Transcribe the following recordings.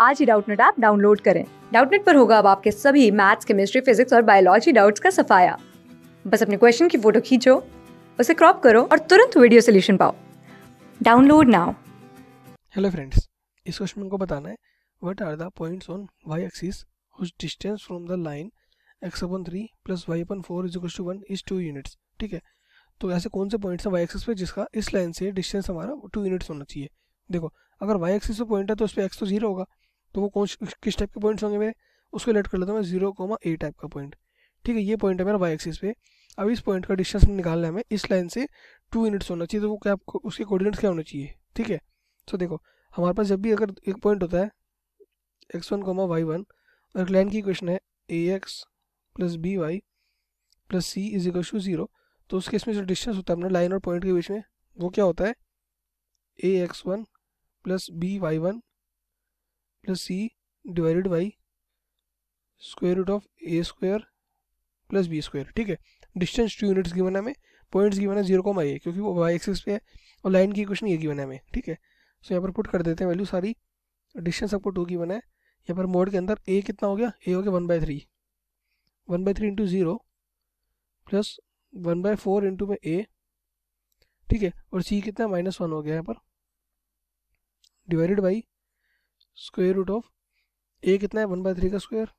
आज ही Doubtnut app download करें डाउटनेट पर होगा अब आपके सभी मैथ्स केमिस्ट्री फिजिक्स और बायोलॉजी डाउट्स का सफाया बस अपने क्वेश्चन की फोटो खींचो उसे क्रॉप करो और तुरंत वीडियो सोल्यूशन पाओ डाउनलोड नाउ हेलो फ्रेंड्स इस क्वेश्चन को बताना है what are the points on y axis whose distance from the line x upon three plus y upon four is two one is two units ठीक है तो ऐसे कौन से पॉइंट्स हैं वाई एक्सिस पे जिसका इस लाइन से डिस्टेंस हमारा टू यूनिट्स होना चाहिए देखो अगर वाई एक्सिस पे पॉइंट है तो उस पर एक्स तो जीरो होगा तो वो कौन किस टाइप के पॉइंट्स होंगे मेरे उसको लेट कर लेता हूँ मैं जीरो कोमा ए टाइप का पॉइंट ठीक है ये पॉइंट है मेरा वाई एक्सिस पे अब इस पॉइंट का डिस्टेंस निकालना है हमें इस लाइन से टू यूनिट्स होना चाहिए तो वो क्या आपको उसके कोऑर्डिनेट्स क्या होना चाहिए ठीक है सो देखो हमारे पास जब भी अगर एक पॉइंट होता है x one comma y one और एक लाइन की इक्वेशन है a x plus b y plus c is equal to zero तो उसके इसमें जो डिस्टेंस होता है अपना लाइन और पॉइंट के बीच में वो क्या होता है a x one plus b y one plus c divided by square root of a square plus b square ठीक है डिस्टेंस टू यूनिट्स गिवन हमें पॉइंट्स गिवन है जीरो को माइए क्योंकि वो वाई एक्सिस पे है और लाइन की क्वेश्चन ये गिवन है हमें ठीक है सो यहाँ पर पुट कर देते हैं वैल्यू सारी डिस्टेंस आपको टू गिवन है यहाँ पर मोड के अंदर ए कितना हो गया ए हो गया one by three one by three into zero plus one by four into में ए ठीक है और सी कितना माइनस वन हो गया यहाँ पर divided by square root of a कितना है वन बाय थ्री का square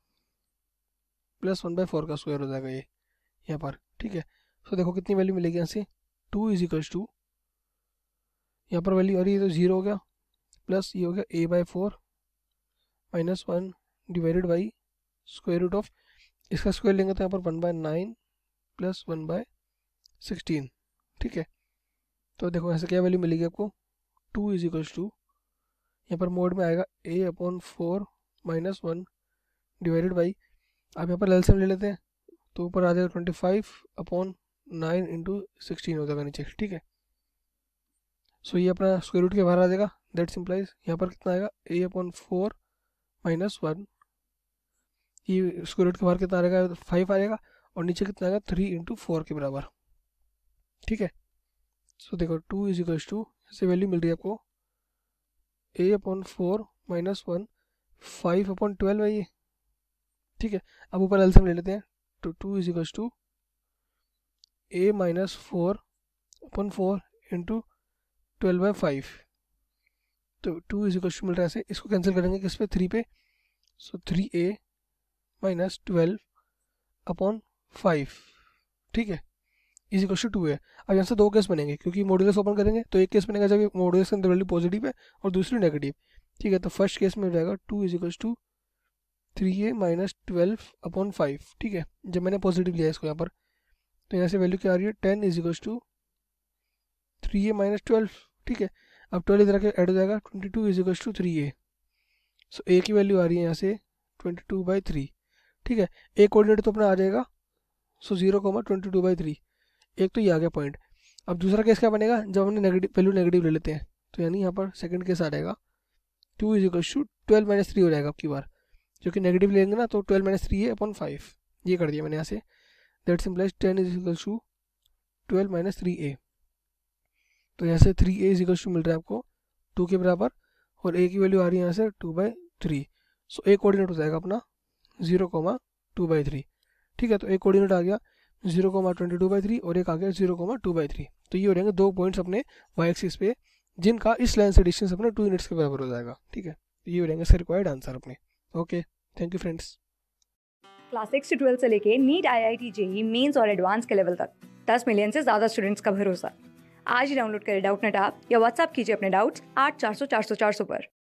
plus one by four का स्क्वायर हो जाएगा ये यहाँ पर ठीक है सो देखो कितनी वैल्यू मिलेगी यहाँ से टू इज इक्वल्स टू यहाँ पर वैल्यू और ये तो जीरो हो गया प्लस ये हो गया a by four minus one divided by square root of इसका स्क्वायर लेंगे तो यहाँ पर one by nine plus one by sixteen ठीक है तो देखो ऐसे क्या वैल्यू मिलेगी आपको टू इज इक्वल्स टू यहाँ पर मोड में आएगा a upon four minus one divided by आप यहाँ पर एल ले लेते हैं तो ऊपर आ जाएगा twenty five upon nine into sixteen हो जाएगा नीचे ठीक है सो ये अपना स्क्वेयर रूट के बाहर आ जाएगा दैट सिंप्लाइज यहाँ पर कितना आएगा a upon four minus one ये स्क्वेयर रूट के बाहर कितना आएगा फाइव आएगा और नीचे कितना आएगा थ्री इंटू फोर के बराबर ठीक है सो so, देखो टू इज इक्वल्स टू ऐसे वैल्यू मिल रही है आपको a upon four minus one five upon twelve है ये ठीक है अब ऊपर एल्सियम ले लेते हैं तो two is equal to a minus four upon four into twelve by five तो टू इज इक्वल टू मिल रहा है ऐसे इसको कैंसिल करेंगे किस पे थ्री पे so three a minus twelve upon five ठीक है इज इक्वल टू है अब यहाँ से दो केस बनेंगे क्योंकि मॉड्यूलस ओपन करेंगे तो एक केस बनेगा जब मॉड्यूलस के अंदर वैल्यू पॉजिटिव है और दूसरी नेगेटिव ठीक है तो फर्स्ट केस में जाएगा two is equals to three a minus twelve upon five ठीक है जब मैंने पॉजिटिव लिया इसको यहाँ पर तो यहाँ से वैल्यू क्या आ रही है ten is equals to three a minus twelve ठीक है अब ट्वेल्व इधर के एड हो जाएगा twenty two is equals to three a so a की वैल्यू आ रही है यहाँ से ट्वेंटी टू बाई थ्री ठीक है ए कोऑर्डिनेट तो अपना आ जाएगा so zero comma twenty two by three एक तो ये आ गया पॉइंट अब दूसरा केस क्या बनेगा जब हमने नेगेटिव वैल्यू नेगेटिव ले लेते हैं तो यानी यहाँ पर सेकंड केस आ जाएगा two is equal to twelve minus three हो जाएगा आपकी बार क्योंकि नेगेटिव लेंगे ना तो ट्वेल्व माइनस थ्री है अपॉन फाइव ये कर दिया मैंने यहाँ से that simplify ten is equal to twelve minus three a तो यहाँ से three a is equal to मिल रहा है आपको टू के बराबर और ए की वैल्यू आ रही है यहाँ से two by three so a coordinate हो जाएगा अपना zero comma two by three ठीक है तो ए कोऑर्डिनेट आ गया zero comma twenty two by three और एक आ गया zero comma two by three तो ये हो जाएंगे दो पॉइंट्स अपने वाई एक्सिस पे जिनका इस लाइन से डिस्टेंस अपने टू यूनिट्स के बराबर हो जाएगा ठीक है तो ये हो जाएंगे सर रिक्वायर्ड आंसर अपने okay thank you friends class six से ट्वेल्थ से लेके NEET I I T JEE mains और एडवांस के लेवल तक दस मिलियन से ज़्यादा स्टूडेंट्स का भरोसा आज ही डाउनलोड करें डाउट नेट आप या व्हाट्सअप कीजिए अपने डाउट्स आठ चार सौ चार सौ चार सौ पर